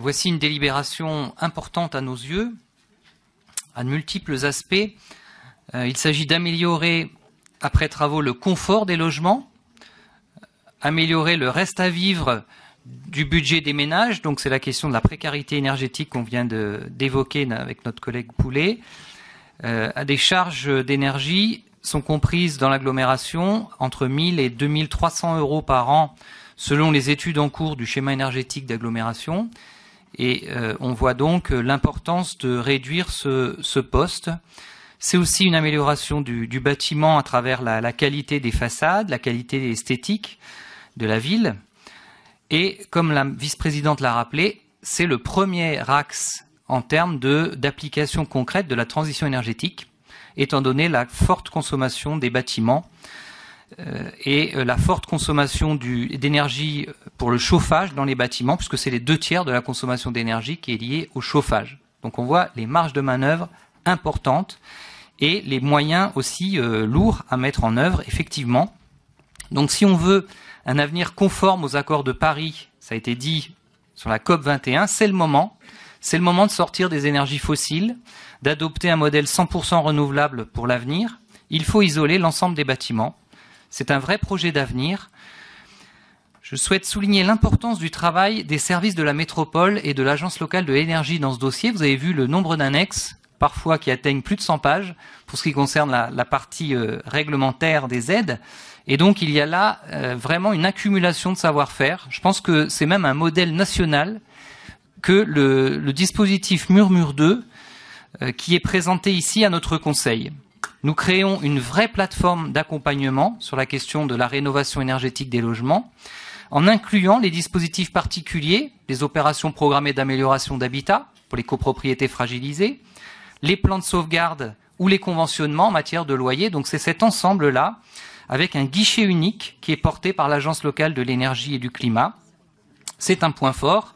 Voici une délibération importante à nos yeux, à de multiples aspects. Euh, il s'agit d'améliorer, après travaux, le confort des logements, améliorer le reste à vivre du budget des ménages, donc c'est la question de la précarité énergétique qu'on vient d'évoquer avec notre collègue Poulet. Euh, des charges d'énergie sont comprises dans l'agglomération entre 1000 et 2300 euros par an selon les études en cours du schéma énergétique d'agglomération et euh, on voit donc euh, l'importance de réduire ce, poste. C'est aussi une amélioration du, bâtiment à travers la, la, qualité des façades, la qualité esthétique de la ville. Et comme la vice-présidente l'a rappelé, c'est le premier axe en termes d'application concrète de la transition énergétique, étant donné la forte consommation des bâtiments euh, et euh, la forte consommation d'énergie euh, pour le chauffage dans les bâtiments, puisque c'est les deux tiers de la consommation d'énergie qui est liée au chauffage. Donc on voit les marges de manœuvre importantes et les moyens aussi lourds à mettre en œuvre, effectivement. Donc si on veut un avenir conforme aux accords de Paris, ça a été dit sur la COP 21, c'est le moment. C'est le moment de sortir des énergies fossiles, d'adopter un modèle 100% renouvelable pour l'avenir. Il faut isoler l'ensemble des bâtiments c'est un vrai projet d'avenir. Je souhaite souligner l'importance du travail des services de la métropole et de l'Agence locale de l'énergie dans ce dossier. Vous avez vu le nombre d'annexes, parfois qui atteignent plus de 100 pages, pour ce qui concerne la, partie euh, réglementaire des aides. Et donc il y a là euh, vraiment une accumulation de savoir-faire. Je pense que c'est même un modèle national que le, dispositif Murmure 2 euh, qui est présenté ici à notre Conseil. Nous créons une vraie plateforme d'accompagnement sur la question de la rénovation énergétique des logements, en incluant les dispositifs particuliers, les opérations programmées d'amélioration d'habitat pour les copropriétés fragilisées, les plans de sauvegarde ou les conventionnements en matière de loyer. Donc c'est cet ensemble-là, avec un guichet unique qui est porté par l'Agence locale de l'énergie et du climat. C'est un point fort.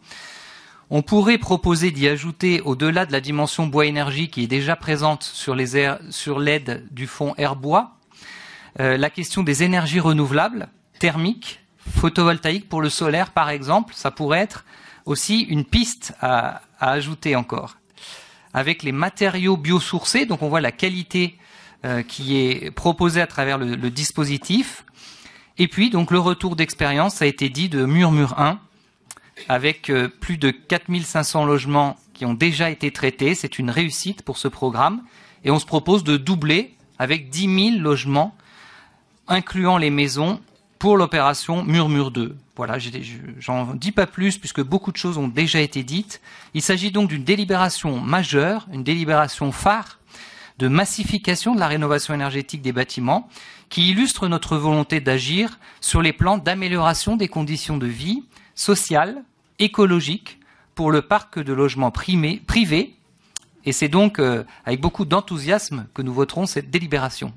On pourrait proposer d'y ajouter, au-delà de la dimension bois-énergie qui est déjà présente sur l'aide du fonds Air-Bois, euh, la question des énergies renouvelables, thermiques, photovoltaïques pour le solaire par exemple, ça pourrait être aussi une piste à, ajouter encore. Avec les matériaux biosourcés, donc on voit la qualité euh, qui est proposée à travers le, dispositif. Et puis donc le retour d'expérience, ça a été dit de Murmure 1, avec euh, plus de 4500 logements qui ont déjà été traités. C'est une réussite pour ce programme. Et on se propose de doubler avec 10 000 logements, incluant les maisons, pour l'opération Murmure 2. Voilà, j'en dis pas plus puisque beaucoup de choses ont déjà été dites. Il s'agit donc d'une délibération majeure, une délibération phare de massification de la rénovation énergétique des bâtiments qui illustre notre volonté d'agir sur les plans d'amélioration des conditions de vie, sociale, écologique pour le parc de logements privés, Et c'est donc euh, avec beaucoup d'enthousiasme que nous voterons cette délibération.